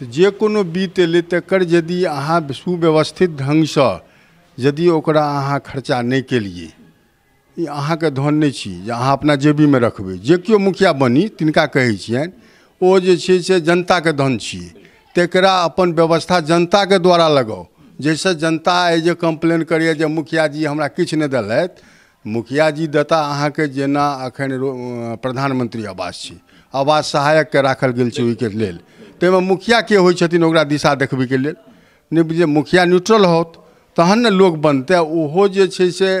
तो जे कोनो बीत एल तकर यदि अहाँ सुव्यवस्थित ढंग से यदि ओकरा अहाँ खर्चा नहीं कलिए अहा के धन नहीं अहाँ अपना में रखबे जे केओ मुखिया बनी तिनका कहै ओ जे छै से के धन छे तकरा अपन व्यवस्था जनता के द्वारा लगाओ जैसे जनता आई जे कम्प्लेन करैए जे जी हमरा किछु नहि मुखिया जी देता के जेना अखन प्रधानमंत्री आवास छै आवास के राखल गेल छै ओहिके लेल में मुखिया के होती दिशा देखबैके के लिए मुखिया न्यूट्रल होत तहन ने लोग बनते ओहो से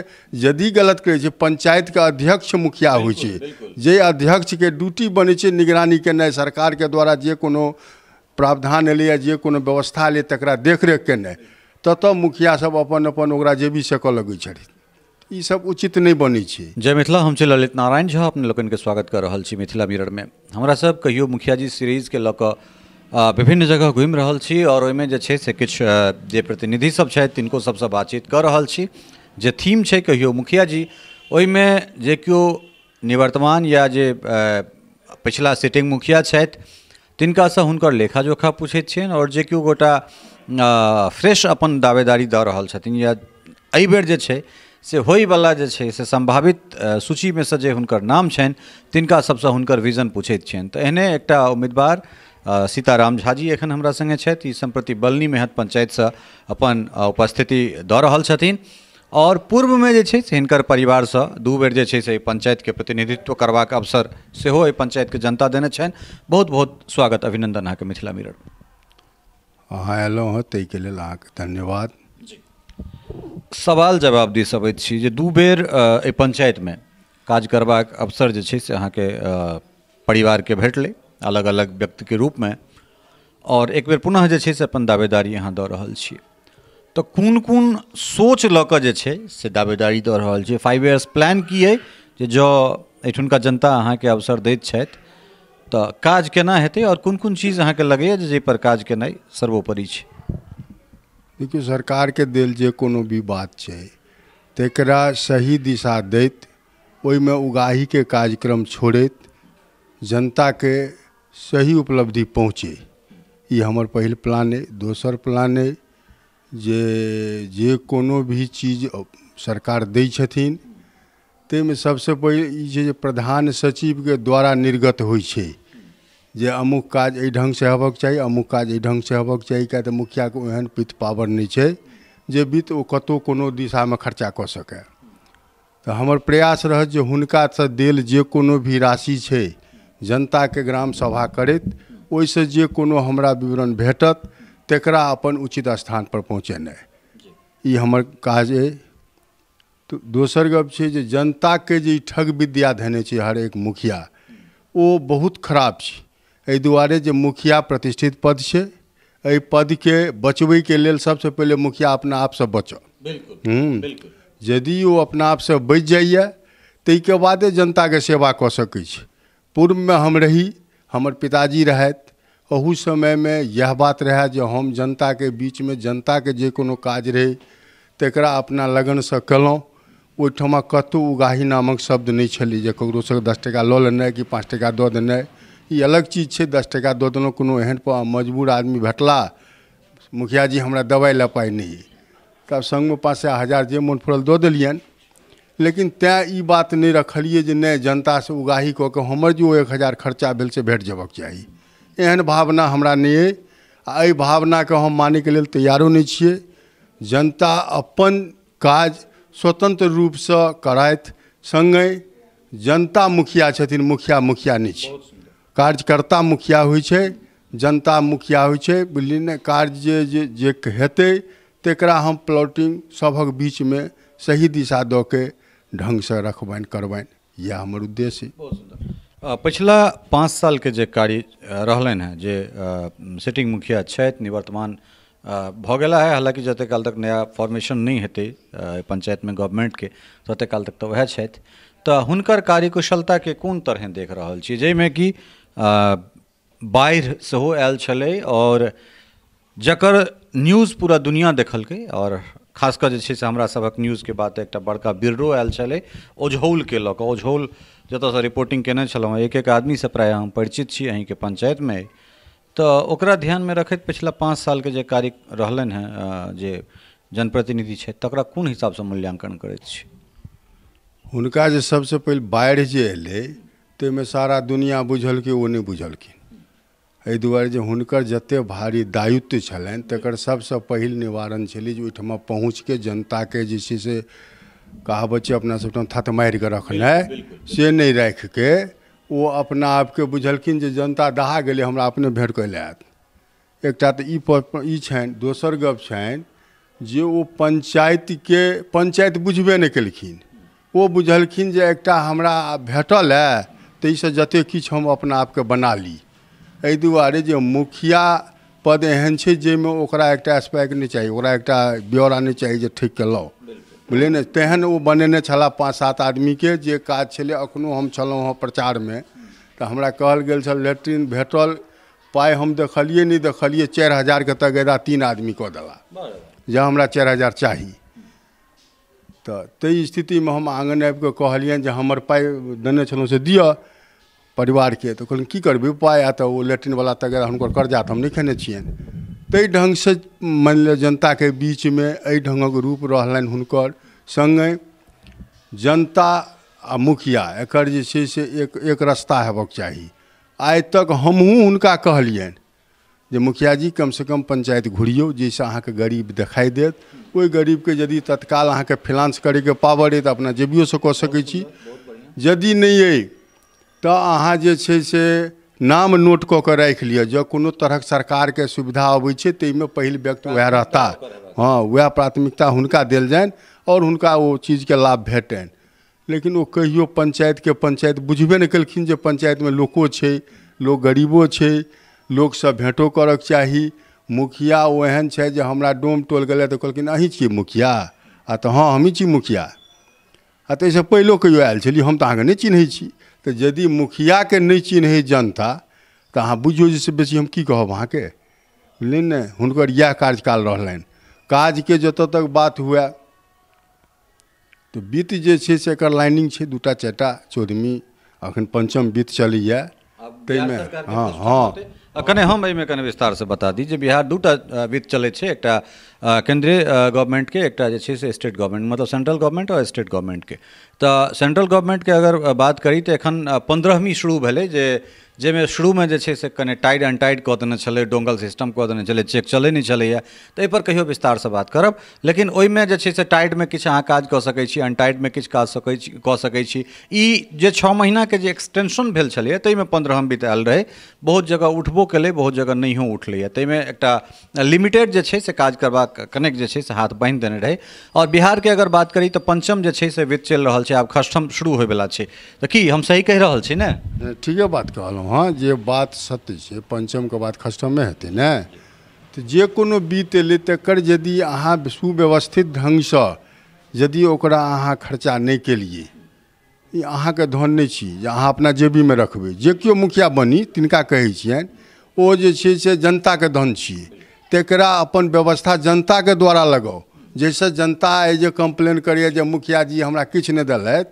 यदि गलत करै पंचायत के अध्यक्ष मुखिया हो अध्यक्ष के ड्यूटी ड्यूटी निगरानी के निगरानी सरकार के द्वारा जे कोनो प्रावधान एलैए जे कोनो व्यवस्था एलै तक देखरेख तो मुखिया सब अपन अपन जे भी सकऽ लगै सब उचित नहीं बन जय मिथिला हम ललित नारायण झा अपने के स्वागत कर रहा मिथिला मिथिला में हमारा सब कहियो जी सीरीज के कऽ विभिन्न जगह घूम रहल छी आओर ओहिमे जे छै से किछु जे प्रतिनिधि सब छथि तिनको सबसँ बातचीत कर रहल छी जे थीम छै कहियो मुखिया जी ओहिमे जे केओ निवर्तमान या जे पिछला सिटिंग मुखिया छथि से हुनकर लेखा जोखा पूछैत छियनि आओर जे केओ गोटा फ्रेश अपन दावेदारी दा रहल छथिन या एहि बेर जे छै से वाला जे छै से संभावित सूची में से जे हुनकर नाम छनि तिनका सबसँ हुनकर विजन पूछैत छियनि तऽ एहने एकटा उम्मीदवार सीताराम झा जी एखन हमरा संगे छथि ई सम्प्रति बलनी मेहत पंचायत से अपन उपस्थिति दऽ रहल छथिन में पूर्वमे जे छै से हिनकर से दू बेर जे छै से के प्रतिनिधित्व करबाक अवसर सेहो पंचायत के जनता देने छनि बहुत बहुत स्वागत अभिनंदन अहाँके मिथिला मिरर अहाँ अयलहुँ हेँ ताहिके लेल अहाँके धन्यवाद सवाल जवाब दी सकैत छी जे दू बेर एहि पंचायतमे काज करबाक अवसर जे छै से अहाँके परिवारके भेटलै अलग अलग व्यक्ति रूप में और एक बेर पुनः जे से अपन दावेदारी यहाँ दऽ तो छी कौन सोच लऽ से दावेदारी दऽ रहल फाइव इयर्स प्लान की है जो जँ एहिठुनका जनता के अवसर दैत छथि तऽ काज केना हेतु और कौन कौन चीज अहाँके लगे जे पर काज के सर्वोपरि देखिए सरकार के दिल जे कोनो भी बात है तक सही दिशा दैत उगाही के कार्यक्रम छोड़ जनता के सही उपलब्धि पहुँचे ये हमारे पहल प्लान है दोसर प्लान है जे जे कोनो भी चीज सरकार दी छथिन ताहिमे में सबसे ई प्रधान सचिव के द्वारा निर्गत हो जे अमुक काज ढंग से हेबक चाहिए अमुक काज एहि ढङ्गसँ हेबाक चाही किएक मुखिया को एहन पित पावर नहीं है जे वित्त कतो को कोनो में खर्चा कर सके तो हमर प्रयास रह जे से देल जे कोनो भी राशि है जनता के ग्राम सभा करैत वैसे जे कोनो हमरा विवरण भेटत तक अपन उचित पर पहुँचेनाइ ई हमर काज अइ तो दोसर गप छै जनता के जे ठग विद्या धेने हर एक मुखिया वो बहुत खराब है अ दुआरे जे मुखिया प्रतिष्ठित पद अ पद के बचब के लेल सबसे पहले मुखिया अपना आप से बचल यदि वो अपना आप से बच जाइए बाद जनता के सेवा कह सकती पूर्व में हम रही हमर पिताजी अहू समय में यह बात रहा जो हम बीच में जनता जे कोनो काज रहे तक अपना से कलों ओहिठमा कतौ उगाही नामक शब्द नहीं छलै जे से दस टका लऽ लेने कि पाँच टका दऽ देने ये अलग चीज है दस टका दऽ देलहुँ कोनो एहन मजबूर आदमी भेटला जी हमरा दवाई लए पाइ नहि तब तब में पाँच सए हजार जे मोन फुरल दऽ देलियनि लेकिन तेँ ई बात नहीं रखलिए नहीं जनता से उगाही कऽ के हमर जो एक हजार खर्चा भेल से भेट जबक चाहिए एहन भावना हमरा नहीं अइ आ एहि हम मानैके लेल तैयारो नहीं छे जनता अपन काज रूप से करा संगे जनता मुखिया छथिन मुखिया मुखिया नहीं कार्यकर्ता मुखिया हो जनता मुखिया हो ने कार्य जे जे जे हम प्लॉटिंग सबक बीच में सही दिशा दऽ के ढंग से रखबन करबन यह हमारे उद्देश्य पिछला पाँच पाँच के जे कार्य रहलन हेँ जे सिटिंग मुखिया छथि निवर्तमान भऽ है हालांकि जत काल तक नया फॉर्मेशन नहीं पंचायत में गवर्नमेंट के तत काल तक तो वह तो हर कार्यकुशलता के कौन तरह देख रहा है जाहिमे कि बाढ़ सेहो आयल छलै और जकर न्यूज़ पूरा दुनिया देखल और खासकर जे छै से हमरा सभक न्यूजके बात बड़का बिरो आयल छे ओझौल के लक ओझौल से रिपोर्टिंग केने एक एक एक से प्राय हम परिचित छी पंचायत में तो ओकरा में रखते पिछला पाँच साल के कार्य रहलनि है जे जनप्रतिनिधि तक कौन हिसाब से मूल्यांकन कर सबसे हुनका जे सभसँ पहिल बाढ़ि जे एलै ताहिमे सारा बुझल कि वो नहीं बुझलखिन अ दुआरे जो हुनकर जतेक भारी दायित्व छलन तकर सभसँ पहिल निवारण छलै पहुँच के जनता के जे छै से कहावत छै अपनासभ ठाम थत मारिके रखनाइ से नहि राखिके ओ अपना आपके बुझलखिन जे जनता दहा गए हमरा अपने भेट कऽ एक एकटा तऽ ई ई छनि दोसर गप छनि जे ओ के पंचायत बुझबे नहीं कलखिन ओ बुझलखिन जे एकटा हमरा भेटल है ताहिसँ जतेक किछु हम अपना आपके बना ली एहि दुआरे जे मुखिया पद एहन छै जाहिमे ओकरा एकटा स्पैक नहि चाही ओकरा एकटा ब्यौरा नहि चाही जे ठीक केलहुँ बुझलिए ने तेहन ओ बनेने छलाह पाँच सात आदमीके जे काज छलै एखनो हम छलहुँ हँ प्रचारमे तऽ हमरा कहल गेल छल लेट्रिन भेटल पाइ हम देखलिए नहि देखलिए चारि हजारके तगेदा तीन आदमी कऽ देला जे हमरा चारि हजार चाही तऽ ताहि स्थितिमे हम आँगन आबिकऽ कहलिअनि जे हमर पाइ देने छलहुँ से दिअ परिवार के तो कहलियनि की करबै उपाय तो लैट्रीन वाला तगड़ा हम कर्जा तो हम नहीं खेने ढंग से मान लिया जनता के बीच में अ ढंगक रूप रहलनि हर संगे जनता आ मुखिया एकर जे से एक एक रास्ता हेबाक चाहिए आज तक हमहूँ हुनका कहलियन जे मुखिया जी कम घूरियो जैसे जाहिसँ अहाँके गरीब देखाइ देत गरीब के यदि तत्काल अहाँके फिनान्स करैके पावर अइ तऽ अपना जेबियो से सकैत छी यदि नहीं तो अहाँ जो से नाम नोट कऽ कऽ राखि लिअ जँ कोनो सरकार के सुविधा अब छै पहल व्यक्ति वह रहता हाँ वह प्राथमिकता हुनका दिल जान और हुनका चीज़ के लाभ भेटन लेकिन कहो कहियो के पंचायत बुझबे नहि केलखिन पंचायत में लोको है लोग गरीबो है लोग सब भेटो करक चाही मुखिया वो एहन है हमारा डोम टोल गए तो कहलखिन अं छे मुखिया आ तो हाँ हम ही मुखिया आ ताहिसँ पहिलो कहो आयल छी हम तो अगर नहीं चिन्ह छी तो यदि मुखिया के नहीं चिन्ह जनता तो अहाँ बुझियौ जैसे से बेसी हम की कहब अहाँके बुझलियै ने हर इएह कार्यकाल रहलनि काजके जतऽ तक बात हुए तो वित्त जो है से एक लाइनिंग है दूटा चारिटा चौदमी अखन पंचम वित्त चलिए ताहिमे हाँ हाँ कने हम कने विस्तार से बता दी जे बिहार दूटा वित्त चलते एक केंद्रीय गवर्नमेंट के एक से स्टेट गवर्नमेंट मतलब सेंट्रल गवर्नमेंट और स्टेट गवर्नमेंट के तो सेंट्रल गवर्नमेंट के अगर बात करी तो एखन पंद्रहवीं शुरू भले जे शुरू में जे से कने टाइड एंड टाइड कह देने छे डोंगल सिस्टम कह देने छे चेक चलै तो छलैए पर एहिपर विस्तार से बात करब लेकिन ओहिमे जे जैसे से में कि अहाँ काज कह सकैत छी अनटाइडमे किछु काज सकै छी कऽ सकैत छी ई जे छओ महीनाके जे एक्सटेंशन भेल छलैए ताहिमे बीत आयल रहे बहुत जगह उठबो कल बहुत जगह नहियो उठलैए ताहिमे एक लिमिटेड जे से काज करवा कनेक जे से हाथ बान्हि देने रहे और बिहार के अगर बात करी तो पंचम जे से वित्त चल रहा है आब खष्टम शुरू होइवला छै तऽ की हम सही कहि रहल छी ने ठीके बात कहलहुँ हाँ जे बात सत्य पंचम के बाद खष्टमे हेतै न तो जे को बीत एलै तकर यदि अहाँ सुव्यवस्थित ढंग से यदि अहाँ खर्चा नहि केलियै अहाँ के धन नहीं अहाँ अपना जेबी में रखबे जे केओ मुखिया बनी तिनका कहे छियनि ओ जे छै से जनताके धन छे तकरा अपन व्यवस्था जनता के द्वारा लगाओ जैसे जनता आइ जे कम्प्लेन करैए मुखिया जी हमरा नहीं दल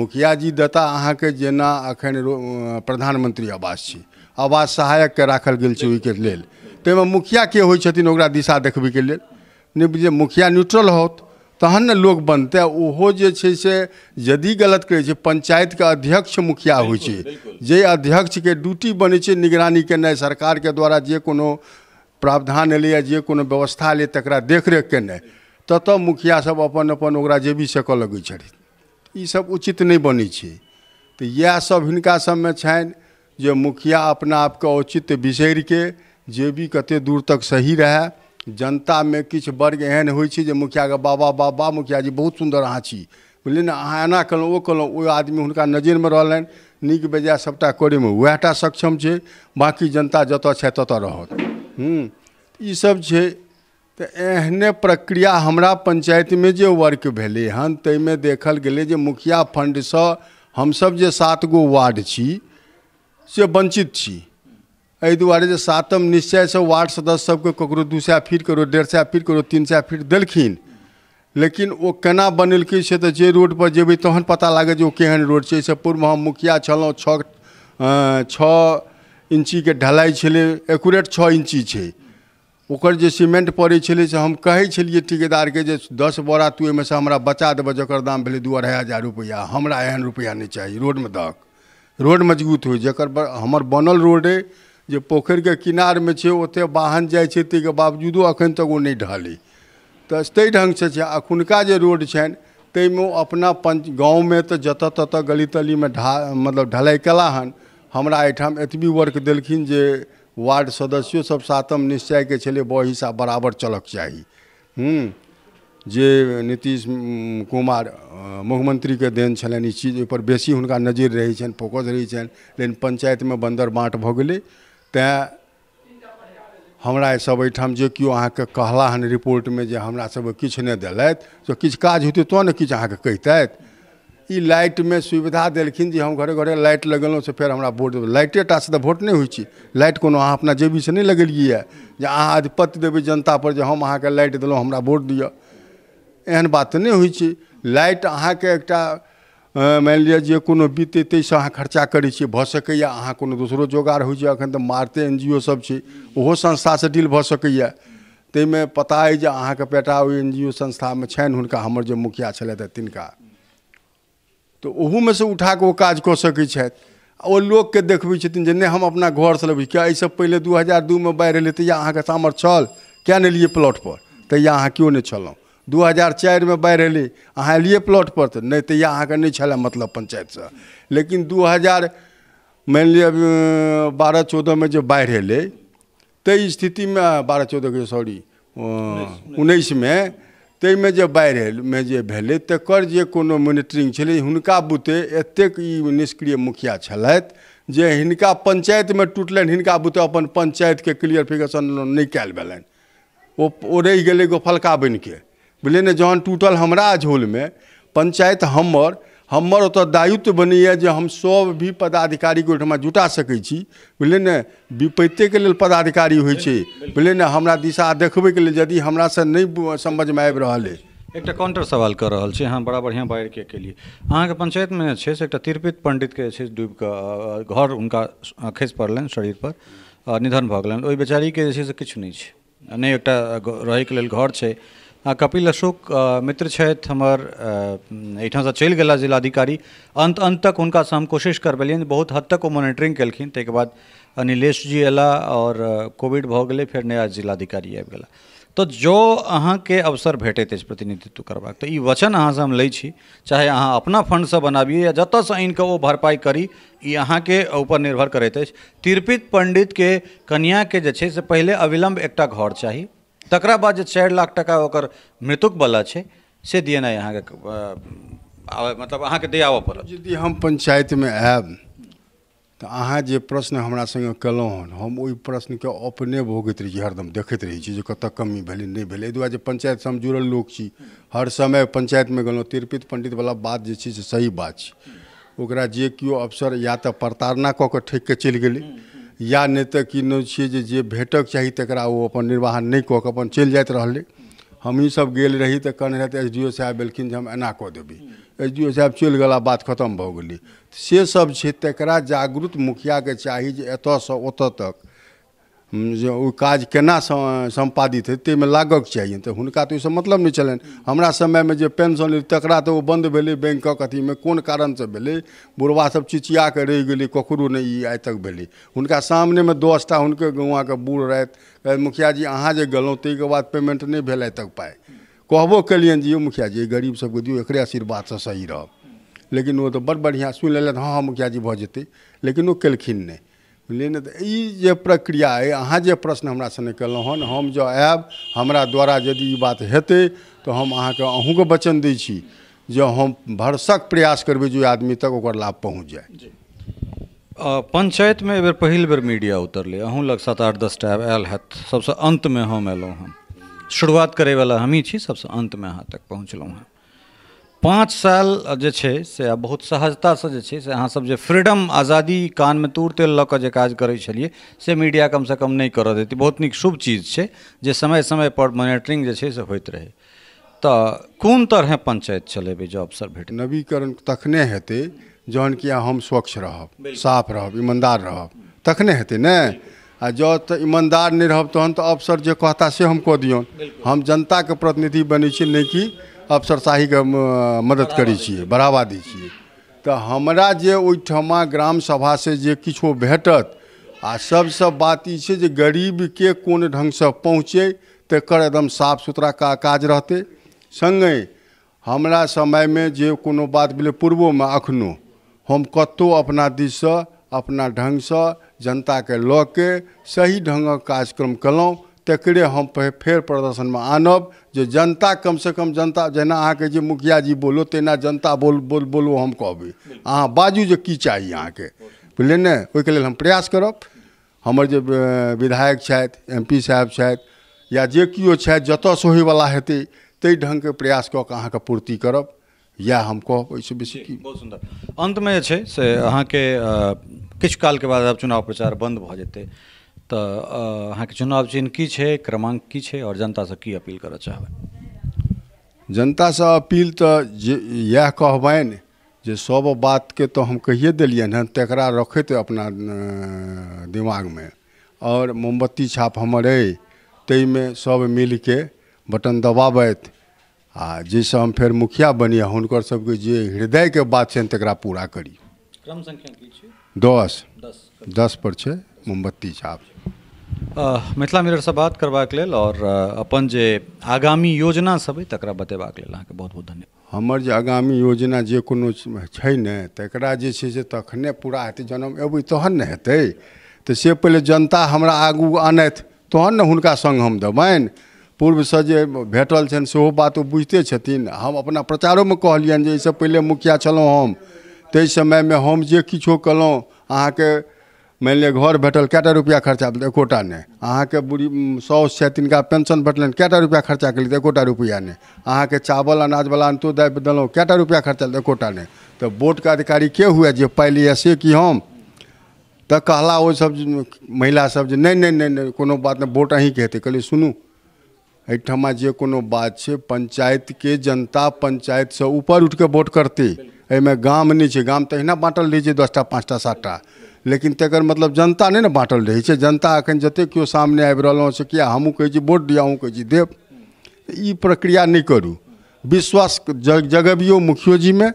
मुखिया जी देता के जेना अखन अं, प्रधानमंत्री आवास छी आवास सहायक के राखल गेल छै ओहिके लेल ताहिमे मुखिया के होइ छथिन ओकरा दिशा देखबैके लेल जे मुखिया न्यूट्रल होत तहन ने लोक बनतै ओहो जे छै से यदि गलत करै छै के अध्यक्ष मुखिया होइ छै जे ड्यूटी बनै छै निगरानी केनाइ के द्वारा जे कोनो प्रावधान एल जे को व्यवस्था एल तक देखरेख तो मुखिया सब अपन अपन जे जेबी सक लगे सब उचित नहीं बनै छै तऽ इएहसभ हिनका सभमे छनि जे मुखिया अपना आपके औचित्य जे जेबी कते दूर तक सही जनता में कि वर्ग एहन हो मुखिया के बाबा बाबा मुखिया जी बहुत सुंदर अहाँ छी बुझलियै ना अहाँ एना कल वो कल वो आदमी हुनका रहें निक नीक बेजाय करे में वह सक्षम है बाक़ी जनता जत छ तत रहत इसभ हम्म। एहने प्रक्रिया हमरा में जो वर्क भले हन में देखल गेलै जे मुखिया हम सब जे सात गो वार्ड छी से वंचित छी एहि दुआरे जे सातम से वार्ड सदस्य सभके ककरो दू सौ फीट करो डेढ़ सौ फीट करो तीन सौ फीट दिलखिन लेकिन वो केना बनेलकै से तो जे पर जेबै तहन पता लागे जो केहन रोड छै से पूर्व हम मुखिया छलौ छ छ के ढलाई छलै एकूरेट छः इंची है ओकर जो सीमेंट पड़े से हम कहे ठेकेदार के दस बोरा तू से हमरा बचा देव जकर दाम दू अढ़ाई हजार रुपया हमरा एहन रुपया नहीं चाहिए रोड में दक रोड मजबूत हो जर हमर बनल रोड पोखर के किनार में छै ओतय वाहन जाए छै ताहिके बावजूदो अखन तक वो नहीं ढहलै तो तई ढंग से अखुनका जो रोड छनि ताहिमे ओ अपना पञ्च गाँवमे तऽ जतऽ ततऽ गली में ढा मतलब ढलाई कला हन हमरा एहिठाम एतबी वर्क दिलखिन जे वार्ड सदस्यों सब सातम निश्चयके छलै बऽ हिस्सा बराबर चलक चाही हुँ जे नीतीश कुमार मुख्यमंत्री के देन छे चीज पर बेसी हुनका नजर रही छनि फोकस रही छनि लेकिन में बंदर बाँट भऽ गेलै तेँ हमरा सब जो जे अहाँ के कहला हन रिपोर्ट में जे हमरा सब किछु नहीं देलथि जो किछु काज होते हेतै तँ ने किछु अहाँके कहितथि लाइट में सुविधा दिलखिन जी हम घरे घरे लाइट लगेलों से फिर हमरा वोट लाइटे टा से तो वोट नहीं होती लाइट को अपना जेबी से नहीं यऽ जे अहाँ अधिपत्य देबै जनता पर हम अहाँके लाइट दिलों हमरा वोट दिअ एहन बात नहीं नहि लाइट अहाँ लाइट एक मान लिया लिअ को बीते ते से अहाँ खर्चा करै छियै सकैए अहाँ को दोसरो जोगार हो छै एखन मारते एन जी ओ सब ओहो संस्था से डील भऽ सकैए में पता है अहाँ के बेटा वो एन जी ओ संस्था में छह हमर जे मुखिया छे तिनका तो ओहू में से उठा के वो काज कर सकते छथि लोग के देखे देखबै छथिन जे नहि हम अपना घरसँ लेबै किया एहिसँ पहिले दू हजार बाढ़ बाढ़ि एलै तहिया के सामर छल किया नहि प्लॉट पर तहिया अहाँ क्यों नहीं छलहुँ दू हजार में बाढ़ एलै अहाँ एलियै प्लॉटपर तऽ नहीं तहिया अहाँके नहि छलए मतलब से लेकिन दू हजार मान लिअ अं, बारह चौदह जो बाढ़ बाढ़ि एलै स्थिति में बारह चौदह के सॉरी अं, उन्नीस में ताहिमे बाढ़ बाढ़िमे में भेलै मॉनिटरिंग जे हुनका बुते एतेक निष्क्रिय मुखिया छलथि जे हिनका में टूटल हिनका बुते अपन पंचायत पंचायतके क्लियरिफिकेशन नहीं कल भेलनि ओ ओ रहि गेलै गोफलका के बुझे ने जहन टूटल हमरा में पंचायत हमर हमर ओत दायित्व बनैए जे हम सब भी पदाधिकारीके ओहिठमा जुटा सकै छी बुझलिए ने के लिए पदाधिकारी होइ छै बुझलिए ने हमरा दिशा के लिए यदि नहीं समझ में आबि रहल अइ एक काउंटर सवाल कर रहल छी अहाँ बड़ा बढ़िया के लिए अहाँ के पंचायत में छै से एक तिरपित पंडित के छै डूब के घर हुनका खसि शरीर पर निधन भऽ गेलनि ओहि के जे छै से किछु नहि छै नहि एकटा के लेल घर छै हाँ, कपिल अशोक मित्र हमार एठा से चल गया जिलाधिकारी अंत अंत तक से हम कोशिश करवलिए बहुत हद तक वो मॉनिटरिंग कलखिन ताहिके बाद अनिलेश जी अला और कोविड भग गए फिर नया जिलाधिकारी आबि तो जो अहाँ के अवसर भेटैत प्रतिनिधित्व करवा तो वचन अहाँ से हम लै चाहे अहाँ अपना से बनाबी या जत से कऽ वो भरपाई करी अहाँ के ऊपर निर्भर करैत तिरपित पंडित के जे के से पहले अविलम्ब एक घर चाहिए तक બાદ चार लाख टका ઓકર मृतुक बला से दिए ना यहाँ मतलब अहाँ के दे आबऽ यदि हम पंचायत में आयब तो अहाँ जो प्रश्न हमारे संगे कल हन हम प्रश्न के अपने भोगत रह हरदम देखते रहै कत कमी नहीं नहि भेलै एहि हम जुड़ल लोग हर समय पंचायत में गलो तिरपित पंडित वाला बात जे सही बात है ओकरा जे केओ अफसर या तो प्रताड़ना कह के ठकि के चल गए या नहीं तो कि भेटक चाहिए तक वो अपन निर्वाहन नहीं कऽ कऽ अपन चलि जाइत रहलै सब गेल रही तो कहने रहते एस डी ओ साहब एलखिन हम एना कह देबै एस डी ओ साहेब चल गला बात खत्म भऽ से सब तक तकरा जागरूक के चाहिए एत से ओत तक काज केना है ते में लागक चाहिए तो हुनका तो ओहिसँ मतलब नहीं छलनि हमरा में जो पेंशन तकरा बैंक ओ अथी में कौन कारण से कारणसँ बुढ़वा सब चिचिया के रह गेलै ककरो नहीं ई तक भेलै हुनका में दस टा गुआ के बूढ़ मुखिया जी अहाँ जे गेलहुँ के बाद पेमेंट नहीं भेल आइ तक पाई कहबो केलियनि जी यौ जी गरीब दियो एक एकरे से सही रह लेकिन वो तो बड़ सुन सुनि हाँ हाँ मुखिया जी भ जेते लेकिन वो कलखिन नहीं बुझलिए ने तो ई प्रक्रिया अइ अहाँ जो प्रश्न हमरा सने केलहुँ हन हम जो आयब हमरा द्वारा यदि ई बात हेतै तो हम अहू के वचन दै छी हम भरसक प्रयास करबै जो आदमी तक ओकर लाभ पहुँच पंचायत में एक बेर पहल बेर मीडिया उतरल अहूँ लग सात आठ दस टा आयल सबसे अंत में हम एलो हम शुरुआत हम ही सबसे अंत में अहाँ तक पहुँचलहुँ हम पाँच साल जे छे से आब बहुत से जे छे से सब जे फ्रीडम आजादी कान में तूर तेल लग कऽ जे काज करे छलियै से मीडिया से कम नहीं करऽ देती बहुत निक शुभ चीज छे जे समय समय पर मॉनिटरिंग जे छे से होइत रहै तऽ कोन तरहे पंचायत चलेबै जो अवसर भेट नवीकरण तखने हेतै जहन कि हम स्वच्छ रहब साफ रहब ईमानदार रहब तखने हेतै न आ जो तो ईमानदार नहीं रहब तहन तो अवसर जो कहता से हम कह दियन हम जनता के प्रतिनिधि बनै छी कि अफसरशाही के मदद करै बढ़ावा दी तो तऽ हमरा जे ओहिठमा ग्राम से जे किछो भेटत आ सबसे बात ई गरीब के कोन ढंग से पहुँचे तकर एकदम साफ सुथरा का काज रहते संगे हमरा में जे कोनो बात पूर्वो में अखनो हम कतो अपना से अपना ढंग से जनता के सही ढंग कार्यक्रम कयलहुँ तकरे हम फेर प्रदर्शन में आनब जो जनता कम से कम जनता जेना अहाँके जे मुखिया जी बोलो तेना जनता बोल बोल बोलो हम कहब अहाँ बाजू जो की चाही अहाँके बुझलियै ने ओहिके हम प्रयास करब हमर विधायक छथि एम पी साहब छथि या जे किओ छथि जतयसँ होइवला हेतै ढंग के प्रयास कऽ कऽ पूर्ति करब या हम कहब ओहिसँ बेसी की बहुत सुंदर अंत जे छै से अहाँके किछु के बाद आब चुनाव प्रचार बंद भऽ जेतै तो अहाँ के चुनाव चिन्ह की छै क्रमांक की छै और जनता से की अपील करे चाहब जनता से अपील तो यह कहबन जो सब बात के तो हम कहिए देलियनि हँ तकरा रखते अपना दिमाग में और मोमबत्ती छाप हमारे हमर में सब मिल के बटन दबाबैत आ जाहिसँ हम फिर मुखिया बनिए हर सबके जो हृदय के बात छनि तक पूरा करी क्रम संख्या दस दस पर छै मोमबत्ती छाप मिथिला मिरर से बात करबाक लेल और अपन जे आगामी योजना सब अइ तकरा बतेबाक लेल अहाँके बहुत बहुत धन्यवाद हमर जे आगामी योजना जे कोनो छै ने तकरा जे छै से तखने पूरा हेतै जन्म एबै तहन ने हेतै तऽ से पहिले जनता हमरा आगू आनथि तहन ने हुनका सङ्ग हम देबनि पूर्वसँ जे भेटल छनि सेहो बात ओ बुझिते छथिन हम अपना प्रचारोमे कहलियनि जे एहिसँ पहिले मुखिया छलहुँ हम ताहि समयमे हम जे किछो कयलहुँ अहाँके मानि लिअ घर भेटल कए टा रुपैआ खर्चा भेलै एकोटा नहि अहाँके बुढ़ी साउस छथि तिनका पेंशन भेटलनि कए टा रुपैआ खर्चा केलियै तऽ एकोटा रुपैआ नहि अहाँके चावल अनाज वाला अंत्योदय देलहुँ कए टा रुपैआ खर्चा भेलै एकोटा नहि तऽ वोटके अधिकारी के हुए जे पाइ लिअ से कि हम तऽ कहला ओसभ सब जे नहि नहि नहि नहि कोनो बात नहि वोट अहीँके हेतै कहलियै सुनू एहिठमा जे कोनो बात छै के जनता से ऊपर उठ के वोट करतै एहिमे गाम नहि छै गाम अहिना बाँटल रहै छै दस टा पाँच टा सात टा लेकिन तकर मतलब जनता नहीं ना बाँटल रहे जनता अखन जत केओ सामने आबि रहलहुँ से किया हमहूँ कह वोट दिअ अहूँ कह दे प्रक्रिया नहीं करू विश्वास जग जी में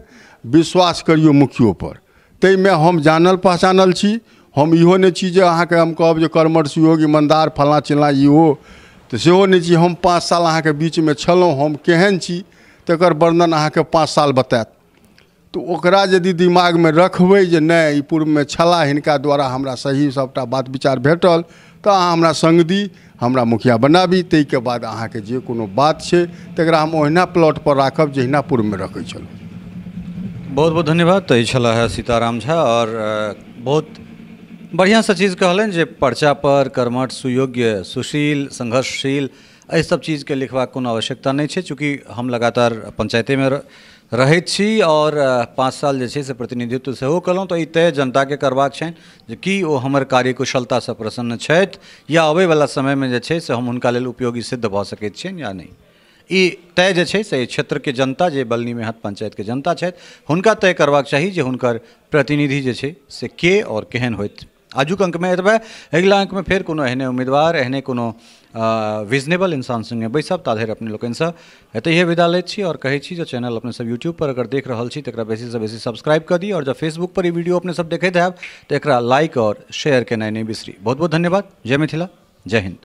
विश्वास करियौ मुखियोपर ताहिमे हम जानल पहचानल छी हम इहो नहीं छी जे के हम कहब जो कर्मठ योग ईमानदार फलाँ चिल्लाँ इो तो सेहो नहीं छी हम पाँच साल बीच में छलहुँ हम केहन छी तकर वर्णन के पाँच साल बतायत तो ओकरा यदि में रखबे जे नहीं पूर्व में छला हिनका द्वारा हमरा सही सबटा बात विचार भेटल तो अहाँ हमरा संग दी हमरा मुखिया बनाबी के बाद के जे कोनो बात छै तकरा हम ओहिना पर राखब जहिना में रखे छलहुँ बहुत बहुत धन्यवाद तो ई है सीताराम झा और बहुत बढ़िया बढ़िआँसँ चीज जो पर्चा पर कर्मठ सुयोग्य सुशील संघर्षशील एहि सब के लिखवा कोनो आवश्यकता नहीं है चूँकि हम लगातार पञ्चायतेमे रहे और पाँच साल जे से प्रतिनिधित्व से कयलहुँ तो तय जनता के करवा जे कि ओ हमर से प्रसन्न छथि या वाला समय जे छै से हम उनका लेल उपयोगी सिद्ध भ सकैत या नहीं तय जे से क्षेत्र के जनता जे बलनी मेहत के जनता छथि हुनका तय करवा चाहिए हर प्रतिनिधि जे से के और केहन होते आजुक अंक में अथवा अगला अंक में फिर को एहने उम्मीदवार एहने को विजनेबल इंसान संगे बैसब ता धरि अपने से एत ही विदा लैत और कहे जो चैनल अपने सब यूट्यूब पर अगर देख रहा छी तो बेसी से बेसी सब्सक्राइब कर दी और जब फेसबुक पर ही वीडियो अपने सब देखते आए तो लाइक और शेयर केनाई नहीं बिसरी बहुत बहुत धन्यवाद जय मिथिला जय हिंद